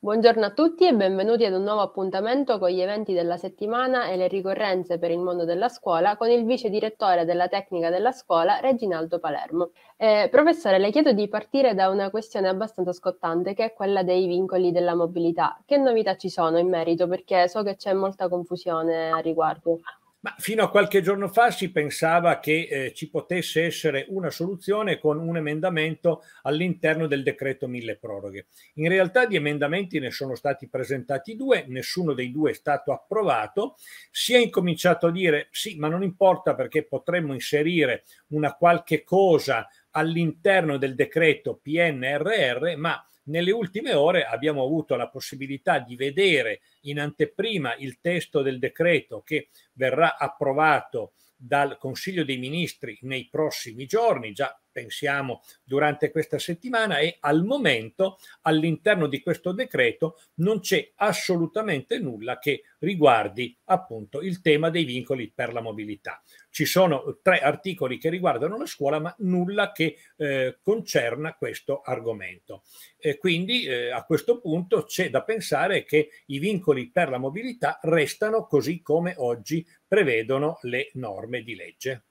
Buongiorno a tutti e benvenuti ad un nuovo appuntamento con gli eventi della settimana e le ricorrenze per il mondo della scuola con il vice direttore della tecnica della scuola Reginaldo Palermo. Eh, professore, le chiedo di partire da una questione abbastanza scottante che è quella dei vincoli della mobilità. Che novità ci sono in merito? Perché so che c'è molta confusione a riguardo. Ma fino a qualche giorno fa si pensava che eh, ci potesse essere una soluzione con un emendamento all'interno del decreto mille proroghe. In realtà di emendamenti ne sono stati presentati due, nessuno dei due è stato approvato. Si è incominciato a dire sì, ma non importa perché potremmo inserire una qualche cosa all'interno del decreto PNRR, ma nelle ultime ore abbiamo avuto la possibilità di vedere in anteprima il testo del decreto che verrà approvato dal Consiglio dei Ministri nei prossimi giorni, già pensiamo durante questa settimana e al momento all'interno di questo decreto non c'è assolutamente nulla che riguardi appunto il tema dei vincoli per la mobilità. Ci sono tre articoli che riguardano la scuola ma nulla che eh, concerna questo argomento. E quindi eh, a questo punto c'è da pensare che i vincoli per la mobilità restano così come oggi prevedono le norme di legge.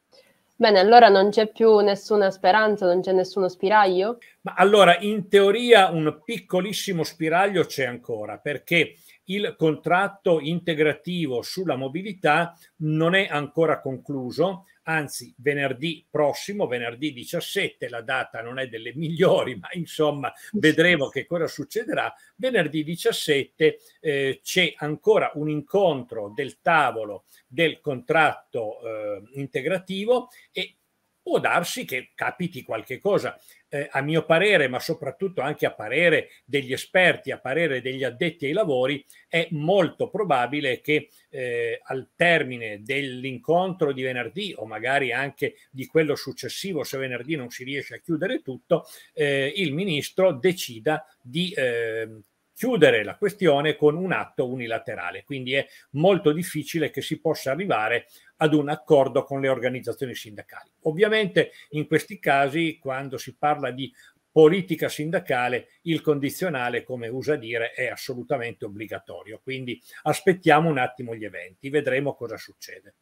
Bene, allora non c'è più nessuna speranza, non c'è nessuno spiraglio? Ma allora, in teoria un piccolissimo spiraglio c'è ancora, perché il contratto integrativo sulla mobilità non è ancora concluso, anzi venerdì prossimo, venerdì 17, la data non è delle migliori, ma insomma vedremo che cosa succederà. Venerdì 17 eh, c'è ancora un incontro del tavolo del contratto eh, integrativo e può darsi che capiti qualche cosa. Eh, a mio parere, ma soprattutto anche a parere degli esperti, a parere degli addetti ai lavori, è molto probabile che eh, al termine dell'incontro di venerdì o magari anche di quello successivo, se venerdì non si riesce a chiudere tutto, eh, il ministro decida di ehm, chiudere la questione con un atto unilaterale. Quindi è molto difficile che si possa arrivare ad un accordo con le organizzazioni sindacali. Ovviamente in questi casi, quando si parla di politica sindacale, il condizionale, come usa dire, è assolutamente obbligatorio. Quindi aspettiamo un attimo gli eventi, vedremo cosa succede.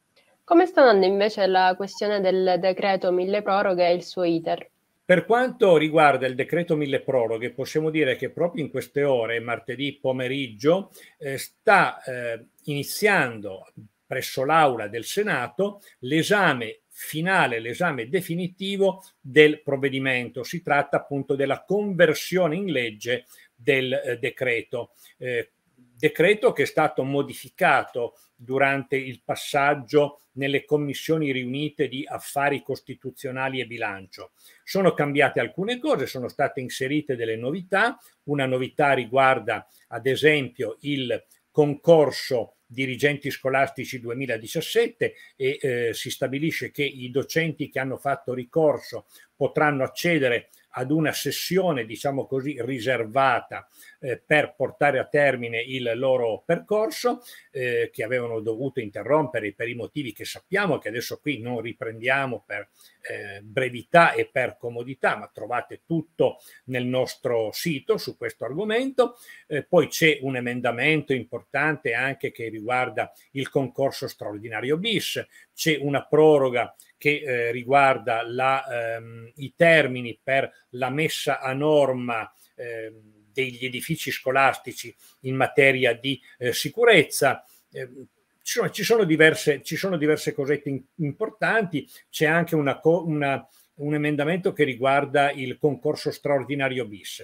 Come sta andando invece la questione del decreto mille proroghe e il suo iter? Per quanto riguarda il decreto mille proroghe, possiamo dire che proprio in queste ore, martedì pomeriggio, eh, sta eh, iniziando presso l'Aula del Senato l'esame finale, l'esame definitivo del provvedimento. Si tratta appunto della conversione in legge del eh, decreto. Eh, decreto che è stato modificato durante il passaggio nelle commissioni riunite di affari costituzionali e bilancio. Sono cambiate alcune cose, sono state inserite delle novità, una novità riguarda ad esempio il concorso dirigenti scolastici 2017 e eh, si stabilisce che i docenti che hanno fatto ricorso potranno accedere ad una sessione, diciamo così, riservata eh, per portare a termine il loro percorso eh, che avevano dovuto interrompere per i motivi che sappiamo, che adesso qui non riprendiamo per eh, brevità e per comodità, ma trovate tutto nel nostro sito su questo argomento. Eh, poi c'è un emendamento importante anche che riguarda il concorso straordinario bis, c'è una proroga che eh, riguarda la, ehm, i termini per la messa a norma ehm, degli edifici scolastici in materia di eh, sicurezza. Eh, ci, sono, ci, sono diverse, ci sono, diverse, cosette in, importanti, c'è anche una, una, un emendamento che riguarda il concorso straordinario bis.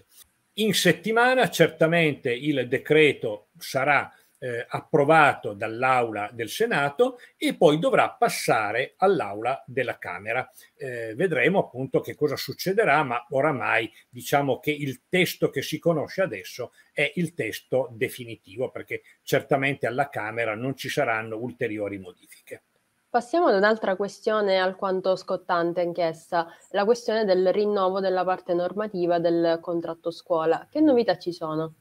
In settimana certamente il decreto sarà eh, approvato dall'Aula del Senato e poi dovrà passare all'Aula della Camera. Eh, vedremo appunto che cosa succederà, ma oramai diciamo che il testo che si conosce adesso è il testo definitivo, perché certamente alla Camera non ci saranno ulteriori modifiche. Passiamo ad un'altra questione alquanto scottante anch'essa, la questione del rinnovo della parte normativa del contratto scuola. Che novità ci sono?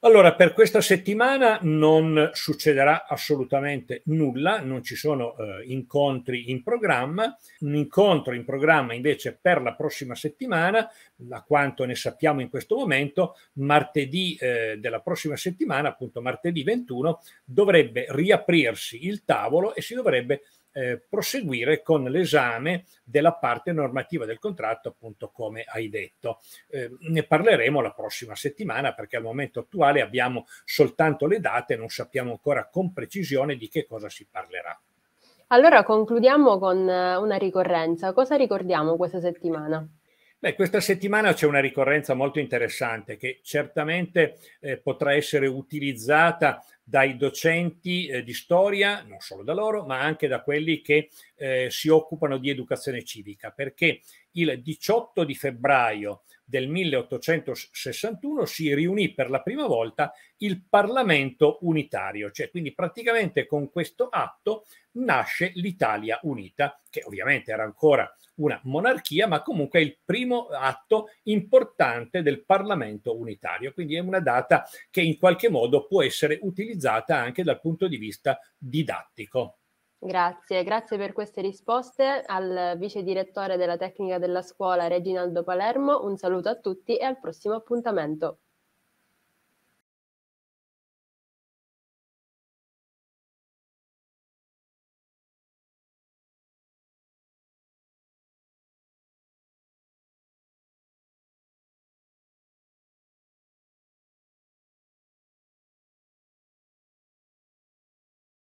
Allora, per questa settimana non succederà assolutamente nulla, non ci sono eh, incontri in programma. Un incontro in programma invece per la prossima settimana, da quanto ne sappiamo in questo momento, martedì eh, della prossima settimana, appunto martedì 21, dovrebbe riaprirsi il tavolo e si dovrebbe eh, proseguire con l'esame della parte normativa del contratto, appunto come hai detto. Eh, ne parleremo la prossima settimana perché al momento attuale abbiamo soltanto le date, non sappiamo ancora con precisione di che cosa si parlerà. Allora concludiamo con eh, una ricorrenza. Cosa ricordiamo questa settimana? Beh, questa settimana c'è una ricorrenza molto interessante che certamente eh, potrà essere utilizzata dai docenti eh, di storia, non solo da loro, ma anche da quelli che eh, si occupano di educazione civica, perché il 18 di febbraio del 1861 si riunì per la prima volta il Parlamento unitario, cioè quindi praticamente con questo atto nasce l'Italia unita, che ovviamente era ancora una monarchia, ma comunque è il primo atto importante del Parlamento unitario, quindi è una data che in qualche modo può essere utilizzata anche dal punto di vista didattico. Grazie, grazie per queste risposte al vice direttore della tecnica della scuola Reginaldo Palermo. Un saluto a tutti e al prossimo appuntamento.